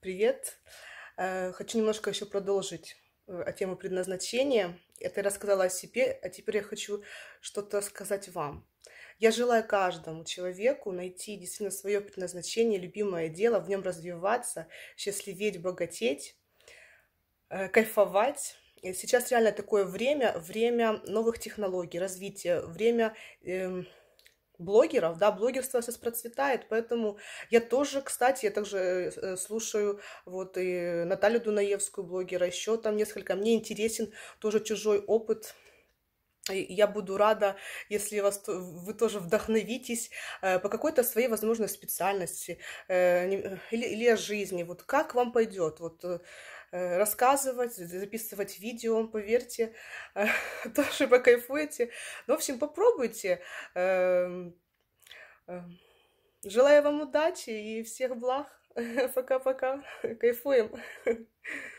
Привет. Э, хочу немножко еще продолжить э, о тему предназначения. Это я рассказала о себе, а теперь я хочу что-то сказать вам. Я желаю каждому человеку найти действительно свое предназначение, любимое дело, в нем развиваться, счастливеть, богатеть, э, кайфовать. И Сейчас реально такое время, время новых технологий, развития, время эм, блогеров, да, блогерство сейчас процветает, поэтому я тоже, кстати, я также э, слушаю вот и Наталью Дунаевскую, блогера, еще там несколько, мне интересен тоже чужой опыт, я буду рада, если вас, вы тоже вдохновитесь э, по какой-то своей, возможно, специальности э, э, или, или жизни. Вот как вам пойдет? Вот э, Э, рассказывать, записывать видео, поверьте, э, тоже покайфуете. Ну, в общем, попробуйте. Эм, эм, желаю вам удачи и всех благ. Пока-пока. Кайфуем.